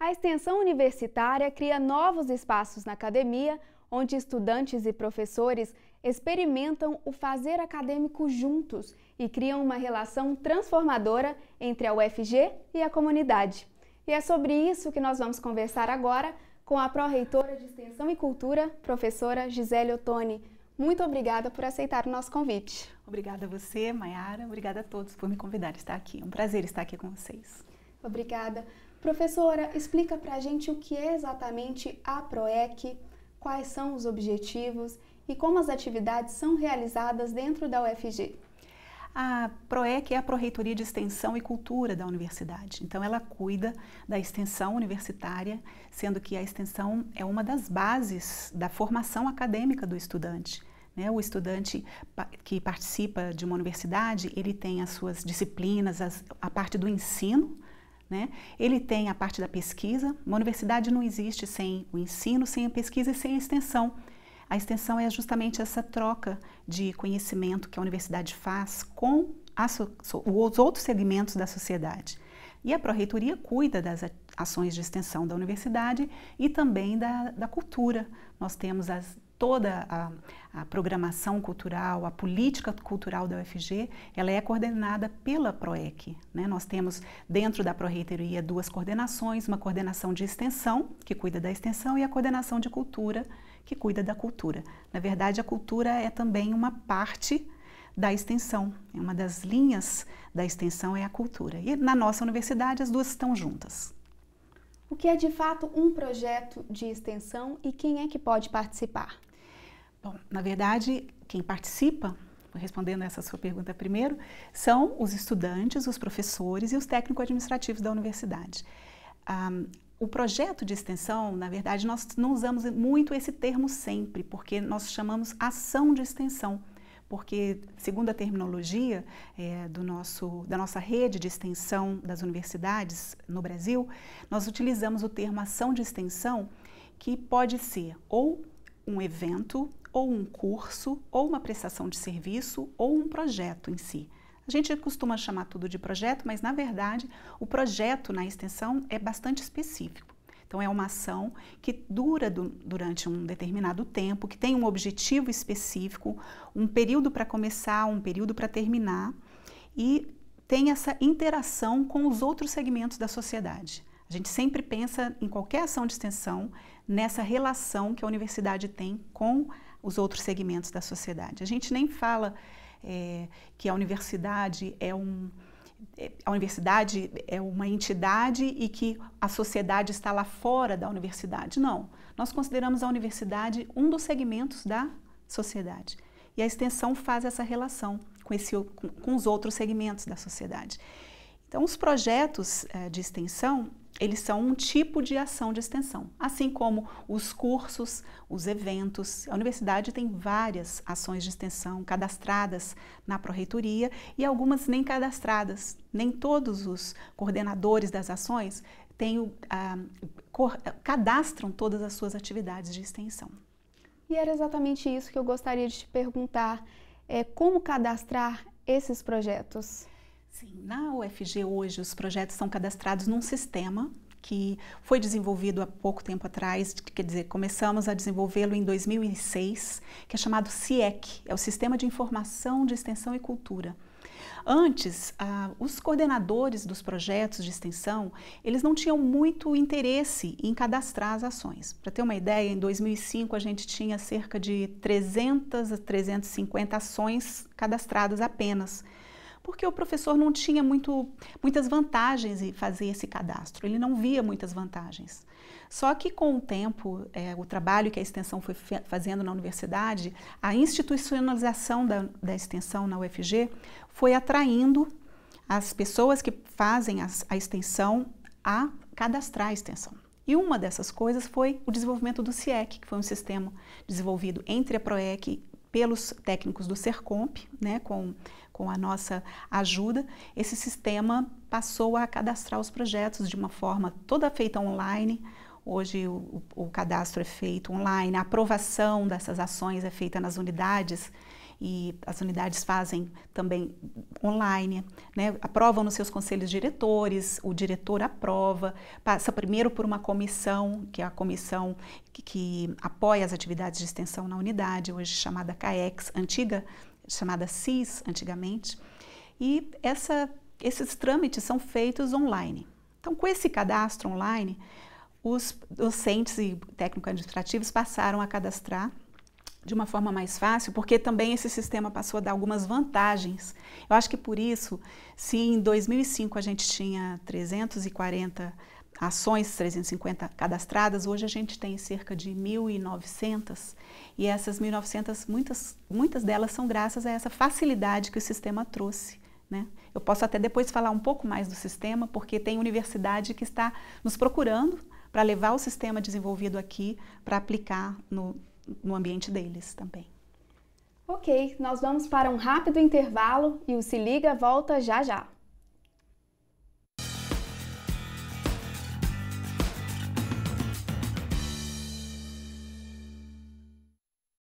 A extensão universitária cria novos espaços na academia, onde estudantes e professores experimentam o fazer acadêmico juntos e criam uma relação transformadora entre a UFG e a comunidade. E é sobre isso que nós vamos conversar agora com a pró-reitora de Extensão e Cultura, professora Gisele Ottoni. Muito obrigada por aceitar o nosso convite. Obrigada a você, Mayara. Obrigada a todos por me convidar a estar aqui. É um prazer estar aqui com vocês. Obrigada. Professora, explica para a gente o que é exatamente a PROEC, quais são os objetivos e como as atividades são realizadas dentro da UFG. A PROEC é a Proreitoria de Extensão e Cultura da Universidade. Então, ela cuida da extensão universitária, sendo que a extensão é uma das bases da formação acadêmica do estudante. Né? O estudante que participa de uma universidade, ele tem as suas disciplinas, as, a parte do ensino, né? Ele tem a parte da pesquisa. Uma universidade não existe sem o ensino, sem a pesquisa e sem a extensão. A extensão é justamente essa troca de conhecimento que a universidade faz com so, os outros segmentos da sociedade. E a Proreitoria cuida das ações de extensão da universidade e também da, da cultura. Nós temos as toda a, a programação cultural, a política cultural da UFG, ela é coordenada pela PROEC. Né? Nós temos dentro da Proreitoria duas coordenações, uma coordenação de extensão, que cuida da extensão, e a coordenação de cultura, que cuida da cultura. Na verdade, a cultura é também uma parte da extensão, é uma das linhas da extensão é a cultura. E na nossa universidade as duas estão juntas. O que é de fato um projeto de extensão e quem é que pode participar? Bom, na verdade, quem participa, respondendo essa sua pergunta primeiro, são os estudantes, os professores e os técnico-administrativos da universidade. Um, o projeto de extensão, na verdade, nós não usamos muito esse termo sempre, porque nós chamamos ação de extensão porque, segundo a terminologia é, do nosso, da nossa rede de extensão das universidades no Brasil, nós utilizamos o termo ação de extensão, que pode ser ou um evento ou um curso, ou uma prestação de serviço, ou um projeto em si. A gente costuma chamar tudo de projeto, mas na verdade o projeto na extensão é bastante específico. Então, é uma ação que dura do, durante um determinado tempo, que tem um objetivo específico, um período para começar, um período para terminar e tem essa interação com os outros segmentos da sociedade. A gente sempre pensa em qualquer ação de extensão nessa relação que a universidade tem com os outros segmentos da sociedade. A gente nem fala é, que a universidade é um é, a universidade é uma entidade e que a sociedade está lá fora da universidade. Não. Nós consideramos a universidade um dos segmentos da sociedade. E a extensão faz essa relação com, esse, com, com os outros segmentos da sociedade. Então, os projetos eh, de extensão, eles são um tipo de ação de extensão, assim como os cursos, os eventos. A universidade tem várias ações de extensão cadastradas na proreitoria e algumas nem cadastradas. Nem todos os coordenadores das ações têm, ah, cadastram todas as suas atividades de extensão. E era exatamente isso que eu gostaria de te perguntar: é, como cadastrar esses projetos? Sim, na UFG hoje os projetos são cadastrados num sistema que foi desenvolvido há pouco tempo atrás, quer dizer, começamos a desenvolvê-lo em 2006, que é chamado CIEC, é o Sistema de Informação de Extensão e Cultura. Antes, ah, os coordenadores dos projetos de extensão, eles não tinham muito interesse em cadastrar as ações. Para ter uma ideia, em 2005 a gente tinha cerca de 300 a 350 ações cadastradas apenas porque o professor não tinha muito, muitas vantagens em fazer esse cadastro, ele não via muitas vantagens. Só que com o tempo, é, o trabalho que a extensão foi fazendo na universidade, a institucionalização da, da extensão na UFG foi atraindo as pessoas que fazem as, a extensão a cadastrar a extensão. E uma dessas coisas foi o desenvolvimento do CIEC, que foi um sistema desenvolvido entre a PROEC, pelos técnicos do SERCOMP, né, com, com a nossa ajuda, esse sistema passou a cadastrar os projetos de uma forma toda feita online. Hoje o, o cadastro é feito online, a aprovação dessas ações é feita nas unidades e as unidades fazem também online, né? aprovam nos seus conselhos diretores, o diretor aprova, passa primeiro por uma comissão, que é a comissão que, que apoia as atividades de extensão na unidade, hoje chamada CAEX, antiga chamada CIS antigamente, e essa, esses trâmites são feitos online. Então, com esse cadastro online, os docentes e técnico-administrativos passaram a cadastrar de uma forma mais fácil, porque também esse sistema passou a dar algumas vantagens. Eu acho que por isso, se em 2005 a gente tinha 340 ações, 350 cadastradas, hoje a gente tem cerca de 1.900 e essas 1.900, muitas, muitas delas são graças a essa facilidade que o sistema trouxe. Né? Eu posso até depois falar um pouco mais do sistema, porque tem universidade que está nos procurando para levar o sistema desenvolvido aqui para aplicar no, no ambiente deles também. Ok, nós vamos para um rápido intervalo e o Se Liga volta já já.